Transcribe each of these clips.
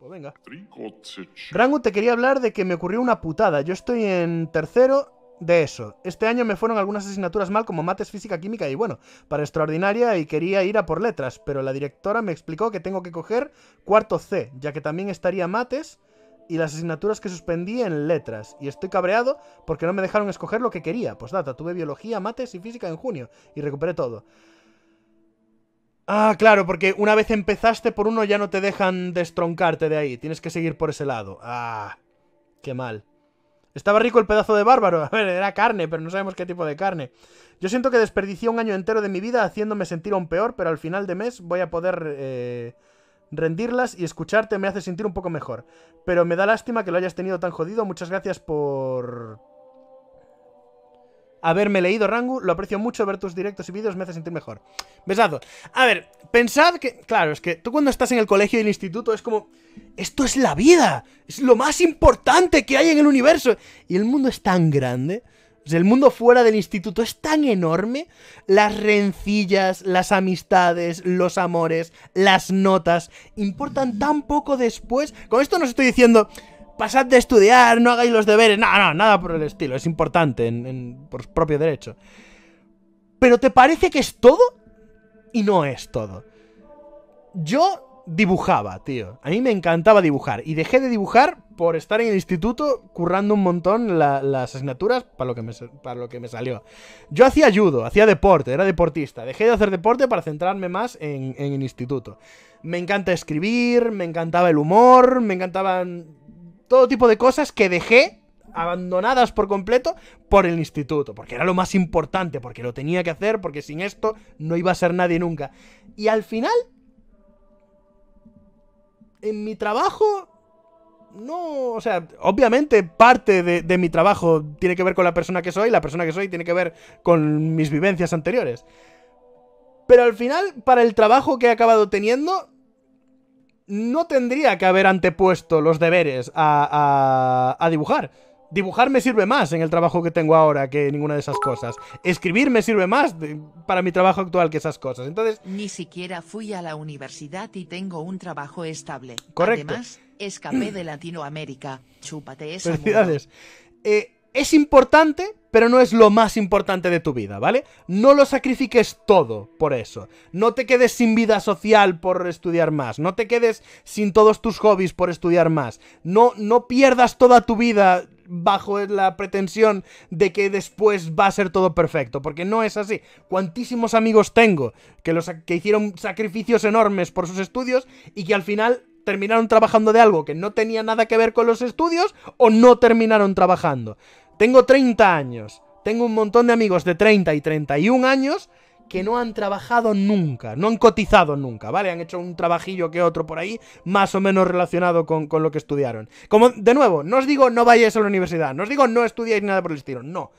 Pues venga. Rangu, te quería hablar de que me ocurrió una putada. Yo estoy en tercero de eso. Este año me fueron algunas asignaturas mal como mates, física, química y bueno, para extraordinaria y quería ir a por letras, pero la directora me explicó que tengo que coger cuarto C, ya que también estaría mates y las asignaturas que suspendí en letras. Y estoy cabreado porque no me dejaron escoger lo que quería. Pues data, tuve biología, mates y física en junio y recuperé todo. Ah, claro, porque una vez empezaste por uno ya no te dejan destroncarte de ahí. Tienes que seguir por ese lado. Ah, qué mal. Estaba rico el pedazo de bárbaro. A ver, era carne, pero no sabemos qué tipo de carne. Yo siento que desperdicié un año entero de mi vida haciéndome sentir aún peor, pero al final de mes voy a poder eh, rendirlas y escucharte me hace sentir un poco mejor. Pero me da lástima que lo hayas tenido tan jodido. Muchas gracias por haberme leído Rangu, lo aprecio mucho, ver tus directos y vídeos me hace sentir mejor. Besazo. A ver, pensad que, claro, es que tú cuando estás en el colegio y el instituto es como, esto es la vida, es lo más importante que hay en el universo. Y el mundo es tan grande, el mundo fuera del instituto es tan enorme, las rencillas, las amistades, los amores, las notas, importan tan poco después. Con esto no estoy diciendo pasad de estudiar, no hagáis los deberes, no, no, nada por el estilo, es importante en, en, por propio derecho. Pero te parece que es todo y no es todo. Yo dibujaba, tío. A mí me encantaba dibujar y dejé de dibujar por estar en el instituto currando un montón las asignaturas para lo, que me, para lo que me salió. Yo hacía judo, hacía deporte, era deportista. Dejé de hacer deporte para centrarme más en, en el instituto. Me encanta escribir, me encantaba el humor, me encantaban todo tipo de cosas que dejé abandonadas por completo por el instituto, porque era lo más importante, porque lo tenía que hacer, porque sin esto no iba a ser nadie nunca. Y al final, en mi trabajo, no, o sea, obviamente parte de, mi trabajo tiene que ver con la persona que soy, la persona que soy tiene que ver con mis vivencias anteriores. Pero al final, para el trabajo que he acabado teniendo, no tendría que haber antepuesto los deberes a, a, dibujar. Dibujar me sirve más en el trabajo que tengo ahora que ninguna de esas cosas. Escribir me sirve más para mi trabajo actual que esas cosas. Entonces. Ni siquiera fui a la universidad y tengo un trabajo estable. Correcto. Además, escapé de Latinoamérica. Chúpate eso. Eh, es importante pero no es lo más importante de tu vida, ¿vale? No lo sacrifiques todo por eso. No te quedes sin vida social por estudiar más. No te quedes sin todos tus hobbies por estudiar más. No, no pierdas toda tu vida bajo la pretensión de que después va a ser todo perfecto, porque no es así. Cuantísimos amigos tengo que, los, que hicieron sacrificios enormes por sus estudios y que al final terminaron trabajando de algo que no tenía nada que ver con los estudios o no terminaron trabajando. Tengo 30 años. Tengo un montón de amigos de 30 y 31 años que no han trabajado nunca, no han cotizado nunca, ¿vale? Han hecho un trabajillo que otro por ahí, más o menos relacionado con, lo que estudiaron. Como, de nuevo, no os digo no vayáis a la universidad, no os digo no estudiáis nada por el estilo, no.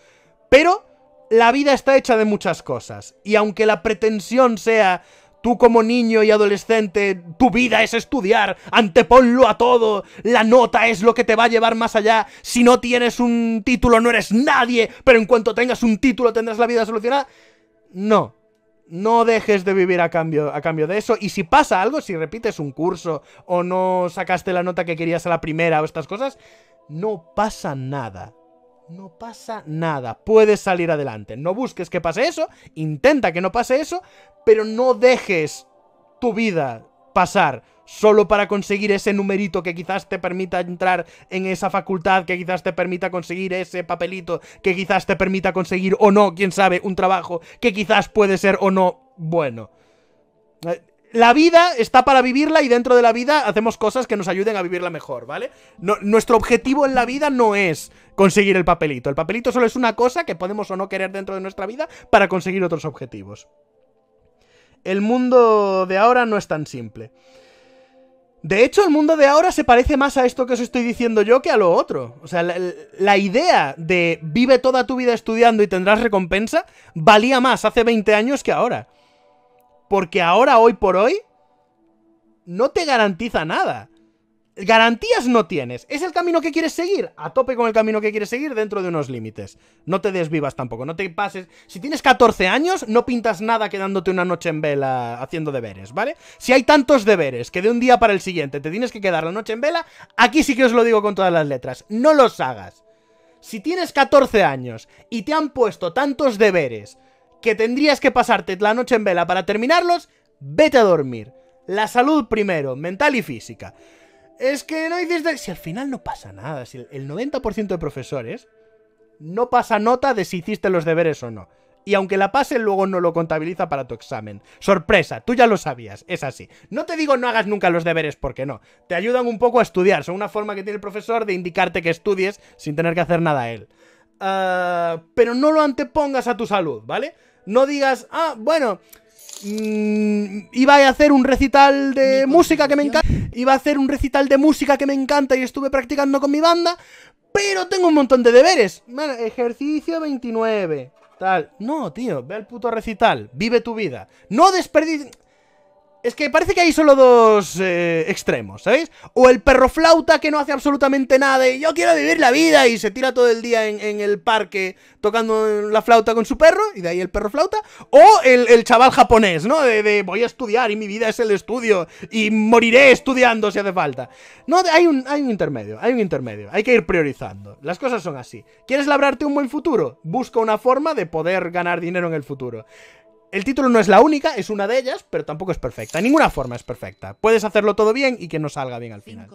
Pero la vida está hecha de muchas cosas, y aunque la pretensión sea, Tú como niño y adolescente, tu vida es estudiar, anteponlo a todo, la nota es lo que te va a llevar más allá, si no tienes un título no eres nadie, pero en cuanto tengas un título tendrás la vida solucionada. No, no dejes de vivir a cambio, a cambio de eso, y si pasa algo, si repites un curso o no sacaste la nota que querías a la primera o estas cosas, no pasa nada. No pasa nada, puedes salir adelante. No busques que pase eso, intenta que no pase eso, pero no dejes tu vida pasar solo para conseguir ese numerito que quizás te permita entrar en esa facultad, que quizás te permita conseguir ese papelito, que quizás te permita conseguir o no, quién sabe, un trabajo, que quizás puede ser o no bueno la vida está para vivirla y dentro de la vida hacemos cosas que nos ayuden a vivirla mejor, ¿vale? nuestro objetivo en la vida no es conseguir el papelito. El papelito solo es una cosa que podemos o no querer dentro de nuestra vida para conseguir otros objetivos. El mundo de ahora no es tan simple. De hecho, el mundo de ahora se parece más a esto que os estoy diciendo yo que a lo otro. O sea, la, la, idea de vive toda tu vida estudiando y tendrás recompensa valía más hace 20 años que ahora. Porque ahora, hoy por hoy, no te garantiza nada. Garantías no tienes. ¿Es el camino que quieres seguir? A tope con el camino que quieres seguir dentro de unos límites. No te desvivas tampoco, no te pases. Si tienes 14 años, no pintas nada quedándote una noche en vela haciendo deberes, ¿vale? Si hay tantos deberes que de un día para el siguiente te tienes que quedar la noche en vela, aquí sí que os lo digo con todas las letras. No los hagas. Si tienes 14 años y te han puesto tantos deberes que tendrías que pasarte la noche en vela para terminarlos, vete a dormir. La salud primero, mental y física. Es que no hiciste... Si al final no pasa nada, si el 90% de profesores no pasa nota de si hiciste los deberes o no. Y aunque la pase, luego no lo contabiliza para tu examen. Sorpresa, tú ya lo sabías, es así. No te digo no hagas nunca los deberes, porque no. Te ayudan un poco a estudiar, son una forma que tiene el profesor de indicarte que estudies sin tener que hacer nada a él. Ah, pero no lo antepongas a tu salud, ¿vale? No digas, ah, bueno, mm, iba a hacer un recital de música que me encanta. Iba a hacer un recital de música que me encanta y estuve practicando con mi banda. Pero tengo un montón de deberes. ejercicio 29. Tal. No, tío, ve al puto recital. Vive tu vida. No desperdicies. Es que parece que hay solo dos eh, extremos, ¿sabéis? O el perro flauta que no hace absolutamente nada y yo quiero vivir la vida y se tira todo el día en, el parque tocando la flauta con su perro y de ahí el perro flauta. O el, chaval japonés, ¿no? De, voy a estudiar y mi vida es el estudio y moriré estudiando si hace falta. No, hay un, hay un intermedio, hay un intermedio. Hay que ir priorizando. Las cosas son así. ¿Quieres labrarte un buen futuro? Busca una forma de poder ganar dinero en el futuro. El título no es la única, es una de ellas, pero tampoco es perfecta. ninguna forma es perfecta. Puedes hacerlo todo bien y que no salga bien al final.